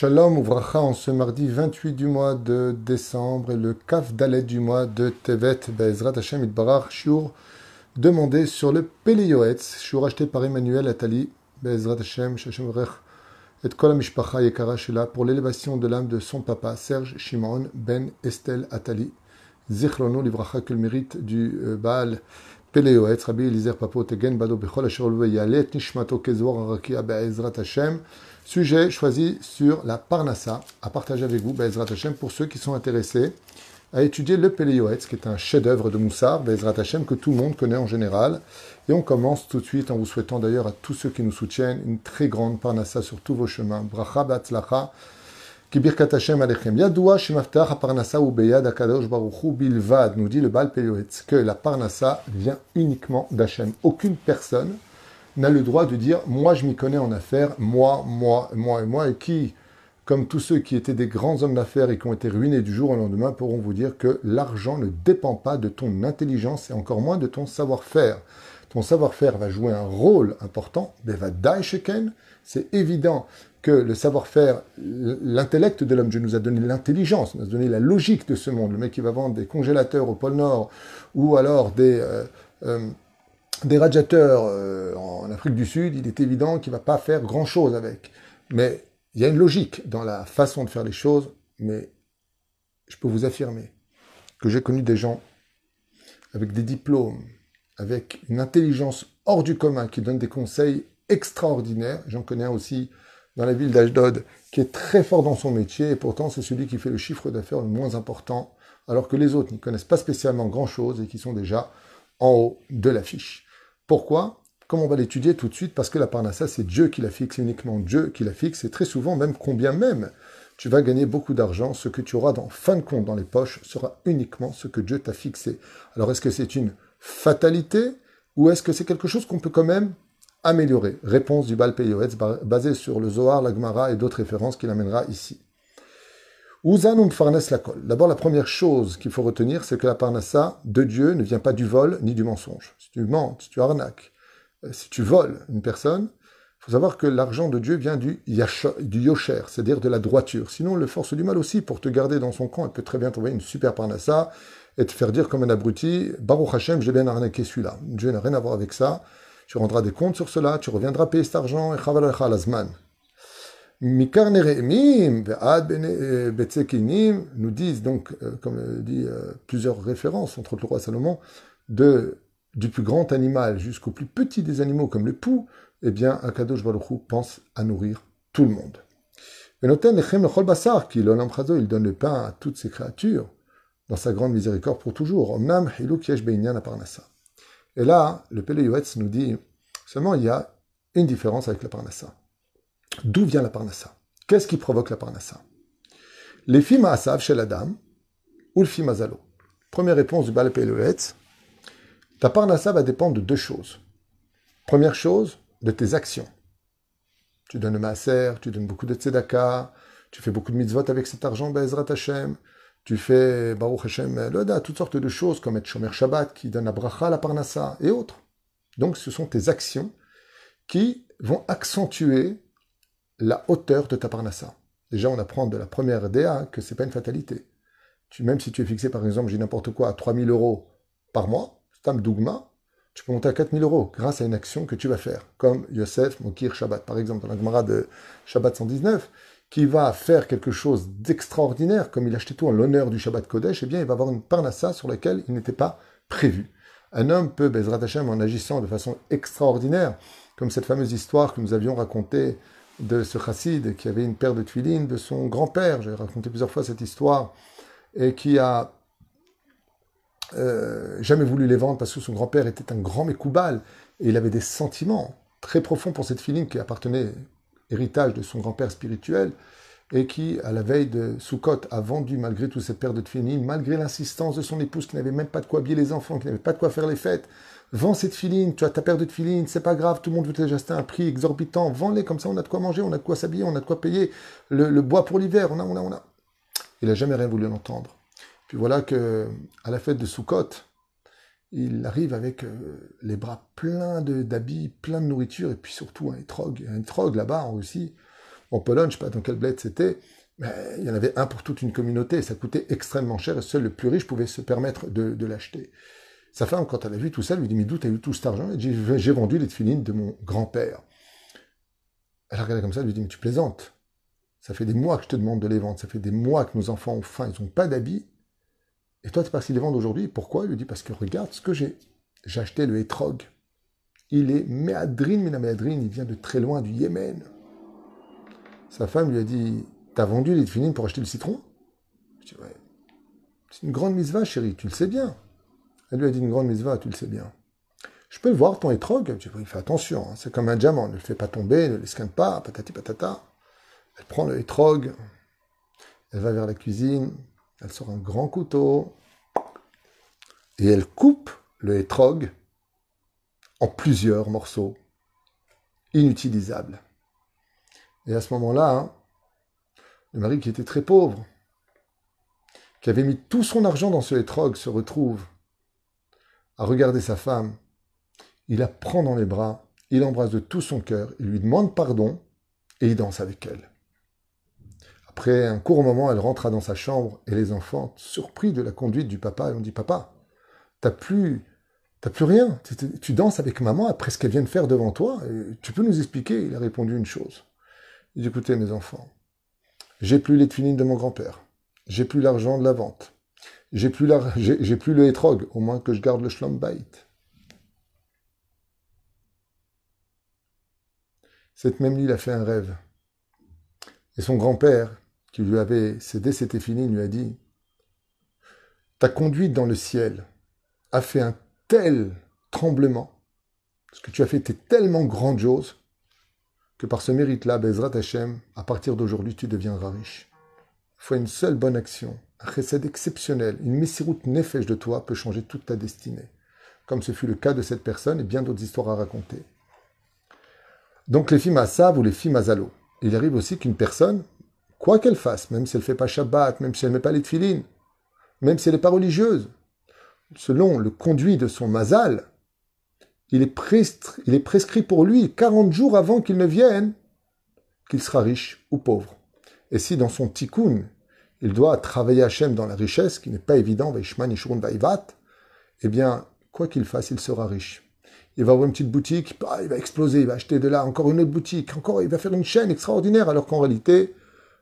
Shalom ouvracha en ce mardi 28 du mois de décembre et le Kaf Dalet du mois de Tevet Be'ezrat Hashem barach Shur demandé sur le Pelioetz, Shur acheté par Emmanuel Atali Be'ezrat Hashem Shachem Rech et Kol Yekara pour l'élévation de l'âme de son papa Serge Shimon Ben Estel Atali Zichrono livracha que le mérite du euh, Baal Pelioetz Rabbi Eliezer Papo Tegen Bado Bechol le Yalet Nishmato Kezwar, Rakia be'ezrat Hashem Sujet choisi sur la Parnassa, à partager avec vous, Bezrat Hashem, pour ceux qui sont intéressés à étudier le Péléoetz, qui est un chef-d'œuvre de Moussard, Bezrat Hashem, que tout le monde connaît en général. Et on commence tout de suite en vous souhaitant d'ailleurs à tous ceux qui nous soutiennent une très grande Parnassa sur tous vos chemins. Bracha Batzlacha. Kibirkat Hashem Alechem. Yadoua Shemaftach Parnassa ou Beyad Akadosh Baruchu Bilvad, nous dit le Baal Péléoetz, que la Parnassa vient uniquement d'Hachem. Aucune personne n'a le droit de dire moi je m'y connais en affaires, moi, moi, moi et moi, et qui, comme tous ceux qui étaient des grands hommes d'affaires et qui ont été ruinés du jour au lendemain, pourront vous dire que l'argent ne dépend pas de ton intelligence et encore moins de ton savoir-faire. Ton savoir-faire va jouer un rôle important, mais va C'est évident que le savoir-faire, l'intellect de l'homme, Dieu nous a donné l'intelligence, nous a donné la logique de ce monde. Le mec qui va vendre des congélateurs au pôle Nord ou alors des... Euh, euh, des radiateurs euh, en Afrique du Sud, il est évident qu'il ne va pas faire grand-chose avec. Mais il y a une logique dans la façon de faire les choses, mais je peux vous affirmer que j'ai connu des gens avec des diplômes, avec une intelligence hors du commun qui donnent des conseils extraordinaires. J'en connais un aussi dans la ville d'Ajdod qui est très fort dans son métier et pourtant c'est celui qui fait le chiffre d'affaires le moins important alors que les autres n'y connaissent pas spécialement grand-chose et qui sont déjà en haut de l'affiche. Pourquoi Comme on va l'étudier tout de suite, parce que la parnassa, c'est Dieu qui la fixe, uniquement Dieu qui la fixe, et très souvent, même combien même, tu vas gagner beaucoup d'argent, ce que tu auras dans fin de compte dans les poches sera uniquement ce que Dieu t'a fixé. Alors est-ce que c'est une fatalité ou est-ce que c'est quelque chose qu'on peut quand même améliorer Réponse du Baal Peyoetz basée sur le Zohar, l'Agmara et d'autres références qu'il amènera ici la colle. D'abord, la première chose qu'il faut retenir, c'est que la parnassa de Dieu ne vient pas du vol ni du mensonge. Si tu mens, si tu arnaques, euh, si tu voles une personne, il faut savoir que l'argent de Dieu vient du, du yosher, c'est-à-dire de la droiture. Sinon, le force du mal aussi, pour te garder dans son camp, elle peut très bien trouver une super parnassa et te faire dire comme un abruti, Baruch Hashem, j'ai bien arnaqué celui-là. Dieu n'a rien à voir avec ça. Tu rendras des comptes sur cela, tu reviendras payer cet argent et chaval al ben, euh, nous disent donc, euh, comme euh, dit plusieurs références, entre le roi Salomon, de, du plus grand animal jusqu'au plus petit des animaux, comme le pou, eh bien, Akadosh Baruchou pense à nourrir tout le monde. Et Noten Basar, qui il donne le pain à toutes ses créatures, dans sa grande miséricorde pour toujours. Omnam Hiluk Et là, le Pélé nous dit, seulement il y a une différence avec la Parnassa. D'où vient la parnassa Qu'est-ce qui provoque la parnassa Les filles Maasav chez la dame ou le fils Première réponse du le etz. Ta parnassa va dépendre de deux choses. Première chose, de tes actions. Tu donnes le maaser, tu donnes beaucoup de tzedaka, tu fais beaucoup de mitzvot avec cet argent, tu fais Baruch Hashem, euh, Loda, toutes sortes de choses comme être chomer Shabbat qui donne la bracha, la parnassa et autres. Donc ce sont tes actions qui vont accentuer la hauteur de ta parnassa. Déjà, on apprend de la première DA que c'est pas une fatalité. Tu, même si tu es fixé, par exemple, j'ai n'importe quoi, à 3000 euros par mois, c'est un dougma, tu peux monter à 4000 euros grâce à une action que tu vas faire, comme Yosef Mokir Shabbat, par exemple, dans la Gemara de Shabbat 119, qui va faire quelque chose d'extraordinaire, comme il achetait tout en l'honneur du Shabbat Kodesh, et eh bien, il va avoir une parnassa sur laquelle il n'était pas prévu. Un homme peut, Bezrat Hashem, en agissant de façon extraordinaire, comme cette fameuse histoire que nous avions racontée de ce chassid qui avait une paire de tuilines de son grand-père. J'ai raconté plusieurs fois cette histoire et qui a euh, jamais voulu les vendre parce que son grand-père était un grand mécoubal et il avait des sentiments très profonds pour cette tuiline qui appartenait héritage de son grand-père spirituel et qui, à la veille de Soukot, a vendu malgré toutes cette paire de tuilines, malgré l'insistance de son épouse qui n'avait même pas de quoi habiller les enfants, qui n'avait pas de quoi faire les fêtes, Vends cette filine, tu as ta paire de filines, c'est pas grave, tout le monde veut te acheter un prix exorbitant, vends-les, comme ça on a de quoi manger, on a de quoi s'habiller, on a de quoi payer le, bois pour l'hiver, on a, on a, on a. Il n'a jamais rien voulu entendre. Puis voilà que à la fête de Soukot, il arrive avec euh, les bras pleins d'habits, plein de nourriture, et puis surtout un étrog. Un étrog là-bas en Russie, en Pologne, je ne sais pas dans quel bled c'était, mais il y en avait un pour toute une communauté, et ça coûtait extrêmement cher, et seul le plus riche pouvait se permettre de l'acheter. Sa femme, quand elle a vu tout ça, lui dit, mais d'où t'as eu tout cet argent Elle dit, j'ai vendu les tefilines de mon grand-père. Elle a regardé comme ça, elle lui dit, mais tu plaisantes. Ça fait des mois que je te demande de les vendre, ça fait des mois que nos enfants ont faim, ils n'ont pas d'habits. Et toi, tu es parti les vendre aujourd'hui. Pourquoi Il lui dit, parce que regarde ce que j'ai. J'ai acheté le hétrog. Il est méadrine, mais la méadrine, il vient de très loin, du Yémen. Sa femme lui a dit, t'as vendu les tefilines pour acheter le citron Je dis, ouais. C'est une grande mise va, chérie, tu le sais bien. Elle lui a dit une grande va, tu le sais bien. Je peux le voir, ton étrog, tu il fait attention, hein, c'est comme un diamant, ne le fais pas tomber, ne l'escanne pas, patati patata. Elle prend le étrog, elle va vers la cuisine, elle sort un grand couteau, et elle coupe le étrog en plusieurs morceaux, inutilisables. Et à ce moment-là, hein, le mari qui était très pauvre, qui avait mis tout son argent dans ce étrog, se retrouve à regarder sa femme, il la prend dans les bras, il l'embrasse de tout son cœur, il lui demande pardon et il danse avec elle. Après un court moment, elle rentra dans sa chambre et les enfants, surpris de la conduite du papa, ont dit Papa, t'as plus, t'as plus rien, tu, danses avec maman après ce qu'elle vient de faire devant toi, tu peux nous expliquer Il a répondu une chose. Il dit Écoutez, mes enfants, j'ai plus les de mon grand-père, j'ai plus l'argent de la vente, j'ai plus, plus le hétrog, au moins que je garde le schlombait. Cette même nuit, il a fait un rêve. Et son grand-père, qui lui avait cédé c'était fini, lui a dit Ta conduite dans le ciel a fait un tel tremblement, ce que tu as fait était tellement grandiose, que par ce mérite-là, Bezrat Hashem, à partir d'aujourd'hui, tu deviendras riche. Il une seule bonne action récède exceptionnel, une messiroute nefesh de toi peut changer toute ta destinée. Comme ce fut le cas de cette personne et bien d'autres histoires à raconter. Donc les filles fimasav ou les filles fimazalo. Il arrive aussi qu'une personne, quoi qu'elle fasse, même si elle ne fait pas Shabbat, même si elle ne met pas les filines, même si elle n'est pas religieuse, selon le conduit de son mazal, il est, prescrit, il est prescrit pour lui 40 jours avant qu'il ne vienne qu'il sera riche ou pauvre. Et si dans son tikkun, il doit travailler Hachem dans la richesse, qui n'est pas évident, eh bien, quoi qu'il fasse, il sera riche. Il va avoir une petite boutique, bah, il va exploser, il va acheter de là, encore une autre boutique, encore, il va faire une chaîne extraordinaire, alors qu'en réalité,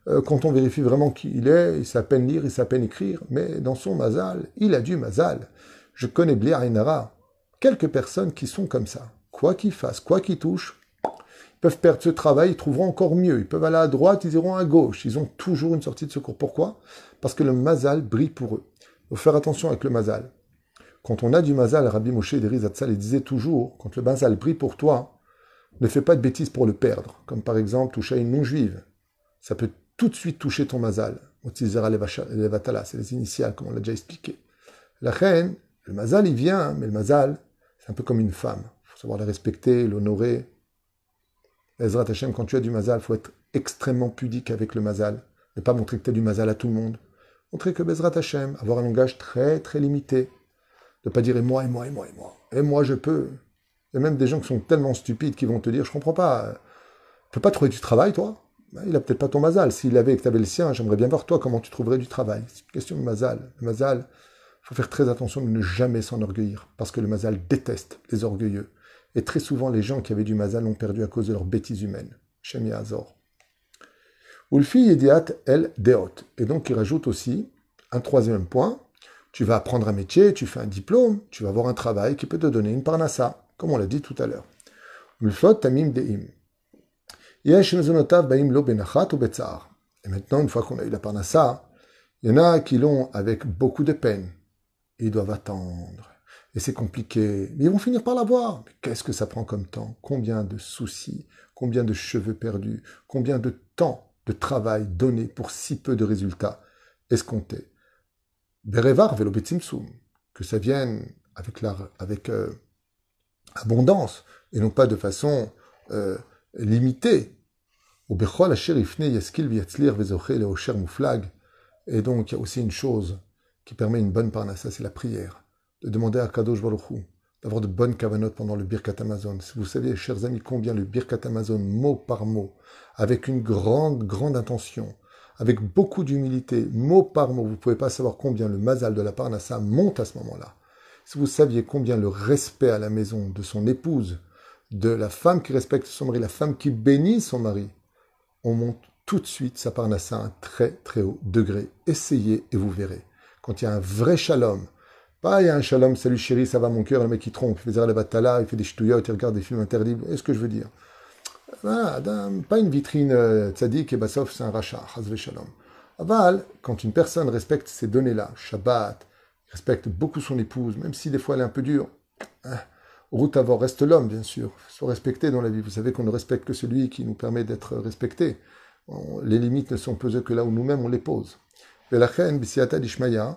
euh, quand on vérifie vraiment qui il est, il sait peine lire, il sait peine écrire, mais dans son mazal, il a du mazal. Je connais Bliar quelques personnes qui sont comme ça. Quoi qu'il fasse, quoi qu'il touche, peuvent perdre ce travail, ils trouveront encore mieux. Ils peuvent aller à droite, ils iront à gauche. Ils ont toujours une sortie de secours. Pourquoi Parce que le mazal brille pour eux. Il faut faire attention avec le mazal. Quand on a du mazal, Rabbi Moshe Derizatzal disait toujours, quand le mazal brille pour toi, ne fais pas de bêtises pour le perdre, comme par exemple toucher à une non-juive. Ça peut tout de suite toucher ton mazal. Levatala, c'est les initiales, comme on l'a déjà expliqué. La reine, le mazal, il vient, mais le mazal, c'est un peu comme une femme. Il faut savoir la respecter, l'honorer, Ezrat Hashem, quand tu as du mazal, faut être extrêmement pudique avec le mazal. Ne pas montrer que tu as du mazal à tout le monde. Montrer que Bezrat Hashem, avoir un langage très très limité. Ne pas dire et moi, et moi, et moi, et moi. Et moi, je peux. Il y a même des gens qui sont tellement stupides qui vont te dire, je comprends pas, tu peux pas trouver du travail, toi bah, Il a peut-être pas ton mazal. S'il avait et que tu avais le sien, j'aimerais bien voir toi comment tu trouverais du travail. C'est une question de mazal. Le mazal, faut faire très attention de ne jamais s'enorgueillir, parce que le mazal déteste les orgueilleux. Et très souvent, les gens qui avaient du mazal l'ont perdu à cause de leurs bêtises humaines. chemia Azor. Ulfi El Deot. Et donc, il rajoute aussi un troisième point. Tu vas apprendre un métier, tu fais un diplôme, tu vas avoir un travail qui peut te donner une parnassa, comme on l'a dit tout à l'heure. Ulfot Tamim Deim. Lo Et maintenant, une fois qu'on a eu la parnassa, il y en a qui l'ont avec beaucoup de peine. Ils doivent attendre et c'est compliqué. Mais ils vont finir par l'avoir. Mais qu'est-ce que ça prend comme temps Combien de soucis Combien de cheveux perdus Combien de temps de travail donné pour si peu de résultats escomptés Berevar que ça vienne avec, la, avec euh, abondance et non pas de façon limitée. euh, limitée. Et donc, il y a aussi une chose qui permet une bonne parnassa, c'est la prière de demander à Kadosh Baruchou d'avoir de bonnes cavanotes pendant le Birkat Amazon. Si vous saviez, chers amis, combien le Birkat Amazon, mot par mot, avec une grande, grande intention, avec beaucoup d'humilité, mot par mot, vous ne pouvez pas savoir combien le Mazal de la Parnassa monte à ce moment-là. Si vous saviez combien le respect à la maison de son épouse, de la femme qui respecte son mari, la femme qui bénit son mari, on monte tout de suite sa Parnassa à un très, très haut degré. Essayez et vous verrez. Quand il y a un vrai shalom, pas, bah, il y a un shalom, salut chéri, ça va mon cœur, le mec qui trompe, il fait batala, il fait des ch'touillottes, il regarde des films interdits. Est-ce que je veux dire ah, Pas une vitrine euh, tzadik et eh ben, sauf c'est un rachat, hazve shalom. Aval, quand une personne respecte ces données-là, Shabbat, respecte beaucoup son épouse, même si des fois elle est un peu dure, hein, route avant, reste l'homme, bien sûr, soit respecté dans la vie. Vous savez qu'on ne respecte que celui qui nous permet d'être respecté. les limites ne sont posées que là où nous-mêmes on les pose. Velachen, Bissiata d'Ishmaya,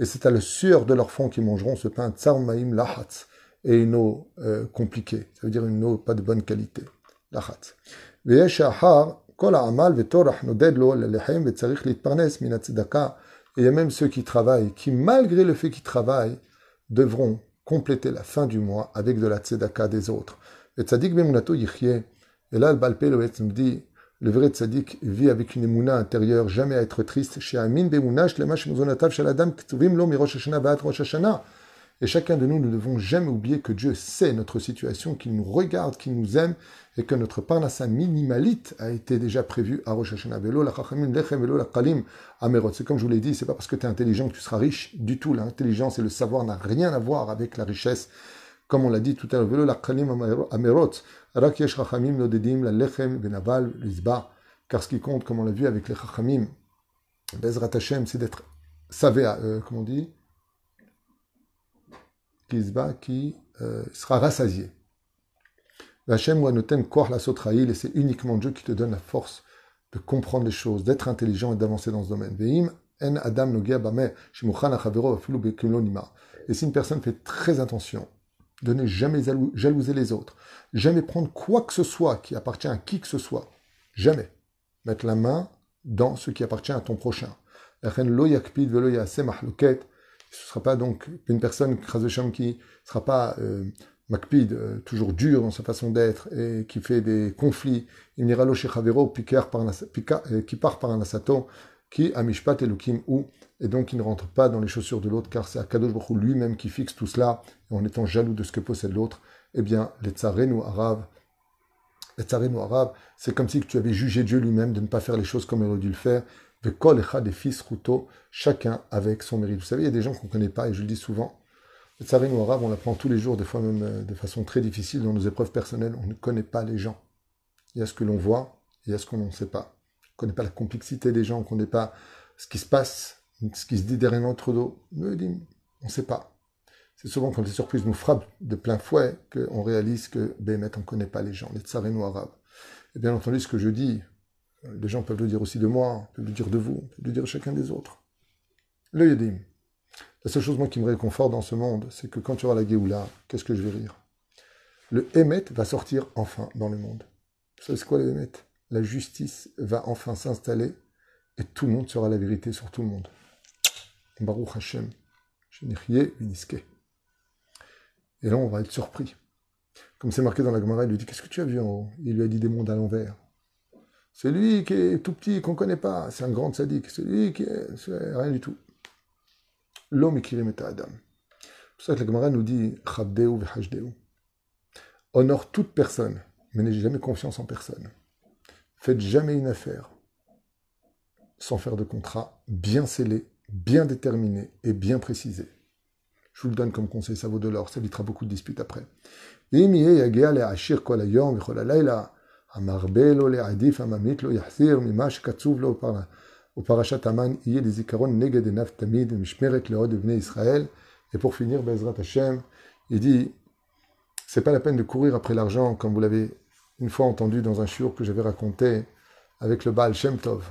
et c'est à la sueur de leur fonds qu'ils mangeront ce pain tsarmaim lahatz, et une eau euh, compliquée, ça veut dire une eau pas de bonne qualité, lahatz. Et il y a même ceux qui travaillent, qui malgré le fait qu'ils travaillent, devront compléter la fin du mois avec de la tzedaka des autres. Et Et là, le balpé, le dit, le vrai tzaddik vit avec une émouna intérieure, jamais à être triste. Et chacun de nous, nous ne devons jamais oublier que Dieu sait notre situation, qu'il nous regarde, qu'il nous aime, et que notre parnassa minimalite a été déjà prévu à Rosh Hashanah. C'est comme je vous l'ai dit, c'est pas parce que tu es intelligent que tu seras riche du tout. L'intelligence et le savoir n'ont rien à voir avec la richesse. Comme on l'a dit tout à l'heure, nodedim benaval l'izba. Car ce qui compte, comme on l'a vu avec les chachamim, c'est d'être savé, euh, comment on dit qui euh, sera rassasié. Hashem la et c'est uniquement Dieu qui te donne la force de comprendre les choses, d'être intelligent et d'avancer dans ce domaine. Veim en Adam Et si une personne fait très attention de ne jamais jalouser les autres, jamais prendre quoi que ce soit qui appartient à qui que ce soit, jamais mettre la main dans ce qui appartient à ton prochain. Ce ne sera pas donc une personne qui ne sera pas euh, euh, toujours dur dans sa façon d'être et qui fait des conflits. Il n'ira lo Javero euh, qui part par un assato, qui amishpat Elukim ou, et donc il ne rentre pas dans les chaussures de l'autre, car c'est Akadosh Baruch lui-même qui fixe tout cela, et en étant jaloux de ce que possède l'autre, eh bien, les tsarenu arabes, les tsarenu arabes, c'est comme si tu avais jugé Dieu lui-même de ne pas faire les choses comme il aurait dû le faire, des fils Ruto, chacun avec son mérite. Vous savez, il y a des gens qu'on ne connaît pas, et je le dis souvent, les ou arabe, on l'apprend tous les jours, des fois même euh, de façon très difficile, dans nos épreuves personnelles, on ne connaît pas les gens. Il y a ce que l'on voit, et il y a ce qu'on ne sait pas ne connaît pas la complexité des gens, on ne connaît pas ce qui se passe, ce qui se dit derrière notre dos. Nous, on ne sait pas. C'est souvent quand les surprises nous frappent de plein fouet qu'on réalise que Bémet, on ne connaît pas les gens, les Tsaréno arabes. Et bien entendu, ce que je dis, les gens peuvent le dire aussi de moi, peuvent le dire de vous, peuvent le dire chacun des autres. Le Yedim. La seule chose moi, qui me réconforte dans ce monde, c'est que quand tu auras la Géoula, qu'est-ce que je vais rire Le Emet va sortir enfin dans le monde. Vous savez c'est quoi le la justice va enfin s'installer et tout le monde sera la vérité sur tout le monde. Baruch Hashem, Et là, on va être surpris. Comme c'est marqué dans la Gemara, il lui dit Qu'est-ce que tu as vu en haut Il lui a dit des mondes à l'envers. C'est lui qui est tout petit, qu'on ne connaît pas. C'est un grand sadique. C'est lui qui est... Rien du tout. L'homme qui remet à Adam. C'est pour ça que la Gemara nous dit Honore toute personne, mais n'ai jamais confiance en personne. Faites jamais une affaire sans faire de contrat bien scellé, bien déterminé et bien précisé. Je vous le donne comme conseil, ça vaut de l'or, ça évitera beaucoup de disputes après. Eh, et pour finir, Bezrat Hashem, il dit, c'est pas la peine de courir après l'argent comme vous l'avez une fois entendu dans un shiur que j'avais raconté avec le Baal Shem Tov.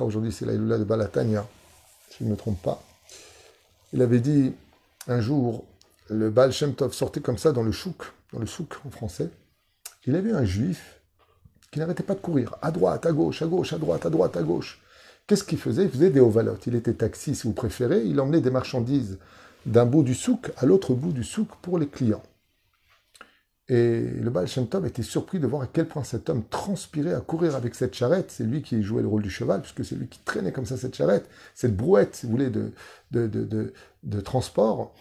Aujourd'hui, c'est la de Balatania, si je ne me trompe pas. Il avait dit un jour, le Baal Shemtov sortait comme ça dans le chouk, dans le souk en français. Il avait un juif qui n'arrêtait pas de courir, à droite, à gauche, à gauche, à droite, à droite, à gauche. Qu'est-ce qu'il faisait Il faisait des ovalotes. Il était taxi, si vous préférez. Il emmenait des marchandises d'un bout du souk à l'autre bout du souk pour les clients. Et le Baal Shem Tov était surpris de voir à quel point cet homme transpirait à courir avec cette charrette. C'est lui qui jouait le rôle du cheval, puisque c'est lui qui traînait comme ça cette charrette, cette brouette, si vous voulez, de, transport.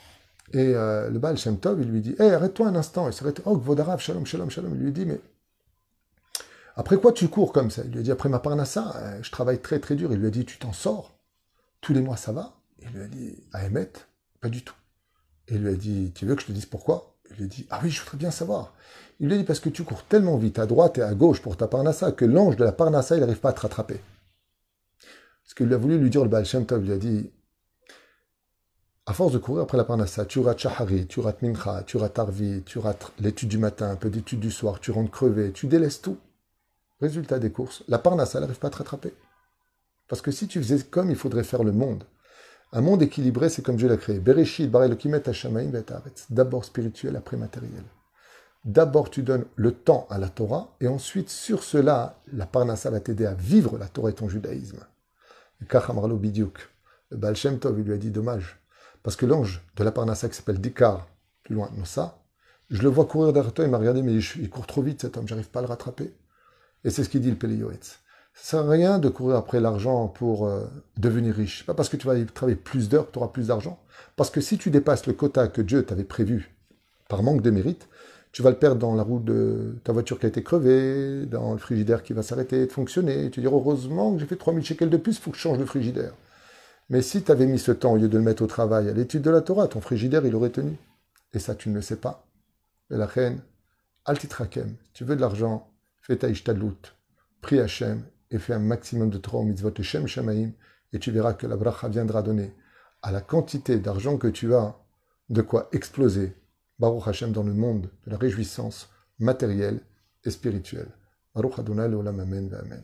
Et euh, le Baal Shem il lui dit Hé, eh, arrête-toi un instant. Il s'arrête Oh, Vodarav, shalom, shalom, shalom. Il lui dit Mais après quoi tu cours comme ça Il lui a dit Après ma parnassa, euh, je travaille très, très dur. Il lui a dit Tu t'en sors Tous les mois, ça va Il lui a dit À Emmet Pas du tout. Et il lui a dit Tu veux que je te dise pourquoi il lui dit Ah oui, je voudrais bien savoir. Il lui dit Parce que tu cours tellement vite à droite et à gauche pour ta parnassa que l'ange de la parnassa, il n'arrive pas à te rattraper. Ce qu'il a voulu lui dire le Baal Shem Tov, il a dit À force de courir après la parnassa, tu rates Chahari, tu rates Mincha, tu rates Arvi, tu rates l'étude du matin, un peu d'étude du soir, tu rentres crevé, tu délaisses tout. Résultat des courses, la parnassa, elle n'arrive pas à te rattraper. Parce que si tu faisais comme il faudrait faire le monde, un monde équilibré, c'est comme Dieu l'a créé. Bereshit, D'abord spirituel, après matériel. D'abord, tu donnes le temps à la Torah, et ensuite, sur cela, la Parnassa va t'aider à vivre la Torah et ton judaïsme. Kachamarlo Bidiouk, le Baal Tov, il lui a dit dommage, parce que l'ange de la Parnassa qui s'appelle Dikar, plus loin, ça. je le vois courir derrière toi, il m'a regardé, mais il court trop vite cet homme, j'arrive pas à le rattraper. Et c'est ce qu'il dit le Péléioetz. Ça sert à rien de courir après l'argent pour euh, devenir riche. Pas parce que tu vas travailler plus d'heures que tu auras plus d'argent. Parce que si tu dépasses le quota que Dieu t'avait prévu par manque de mérite, tu vas le perdre dans la roue de ta voiture qui a été crevée, dans le frigidaire qui va s'arrêter de fonctionner. Tu tu diras heureusement que j'ai fait 3000 shekels de plus, il faut que je change le frigidaire. Mais si tu avais mis ce temps au lieu de le mettre au travail, à l'étude de la Torah, ton frigidaire, il aurait tenu. Et ça, tu ne le sais pas. Et la reine, altitrakem, tu veux de l'argent, fais ta ishtadlout, prie Hachem et fais un maximum de Torah et et tu verras que la bracha viendra donner à la quantité d'argent que tu as de quoi exploser, Baruch Hashem, dans le monde de la réjouissance matérielle et spirituelle. Baruch Adonai Amen.